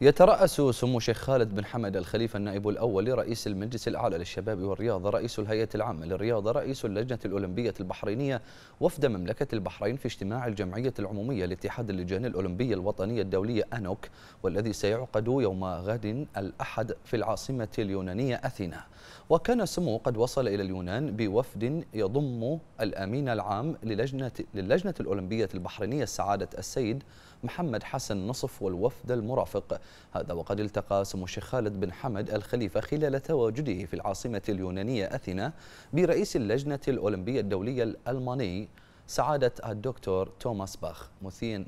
يترأس سمو الشيخ خالد بن حمد الخليفة النائب الأول لرئيس المجلس الأعلى للشباب والرياضة رئيس الهيئة العامة للرياضة رئيس اللجنة الأولمبية البحرينية وفد مملكة البحرين في اجتماع الجمعية العمومية لاتحاد اللجان الأولمبية الوطنية الدولية أنوك والذي سيعقد يوم غد الأحد في العاصمة اليونانية أثينا وكان سمو قد وصل إلى اليونان بوفد يضم الأمين العام للجنة, للجنة الأولمبية البحرينية سعادة السيد محمد حسن نصف والوفد المرافق هذا وقد التقى سمو الشيخ خالد بن حمد الخليفة خلال تواجده في العاصمة اليونانية أثينا برئيس اللجنة الأولمبية الدولية الألماني سعادة الدكتور توماس باخ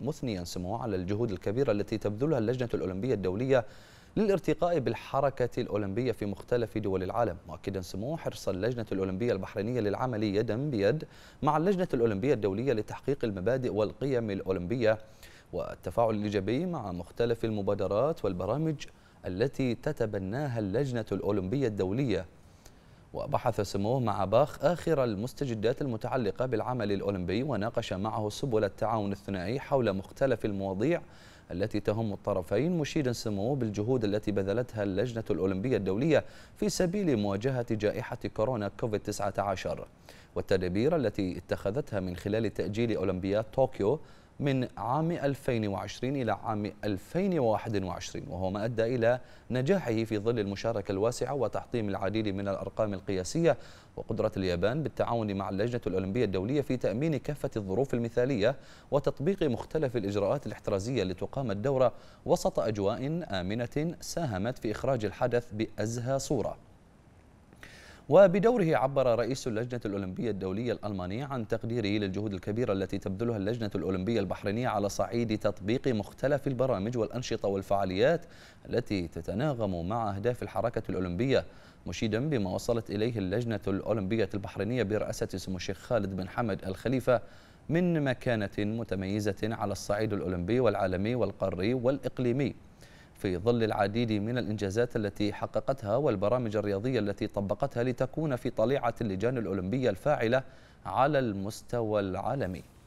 مثنيا سموه على الجهود الكبيرة التي تبذلها اللجنة الأولمبية الدولية للارتقاء بالحركة الأولمبية في مختلف دول العالم مؤكدا سموه حرص اللجنة الأولمبية البحرينية للعمل يدا بيد مع اللجنة الأولمبية الدولية لتحقيق المبادئ والقيم الأولمبية والتفاعل الإيجابي مع مختلف المبادرات والبرامج التي تتبناها اللجنة الأولمبية الدولية وبحث سموه مع باخ آخر المستجدات المتعلقة بالعمل الأولمبي وناقش معه سبل التعاون الثنائي حول مختلف المواضيع التي تهم الطرفين مشيدا سموه بالجهود التي بذلتها اللجنة الأولمبية الدولية في سبيل مواجهة جائحة كورونا كوفيد 19 والتدابير التي اتخذتها من خلال تأجيل أولمبياد طوكيو من عام 2020 إلى عام 2021 وهو ما أدى إلى نجاحه في ظل المشاركة الواسعة وتحطيم العديد من الأرقام القياسية وقدرة اليابان بالتعاون مع اللجنة الأولمبية الدولية في تأمين كافة الظروف المثالية وتطبيق مختلف الإجراءات الاحترازية لتقام الدورة وسط أجواء آمنة ساهمت في إخراج الحدث بأزهى صورة وبدوره عبر رئيس اللجنة الأولمبية الدولية الألمانية عن تقديره للجهود الكبيرة التي تبذلها اللجنة الأولمبية البحرينية على صعيد تطبيق مختلف البرامج والأنشطة والفعاليات التي تتناغم مع أهداف الحركة الأولمبية مشيدا بما وصلت إليه اللجنة الأولمبية البحرينية برئاسة سمو الشيخ خالد بن حمد الخليفة من مكانة متميزة على الصعيد الأولمبي والعالمي والقاري والإقليمي في ظل العديد من الإنجازات التي حققتها والبرامج الرياضية التي طبقتها لتكون في طليعة اللجان الأولمبية الفاعلة على المستوى العالمي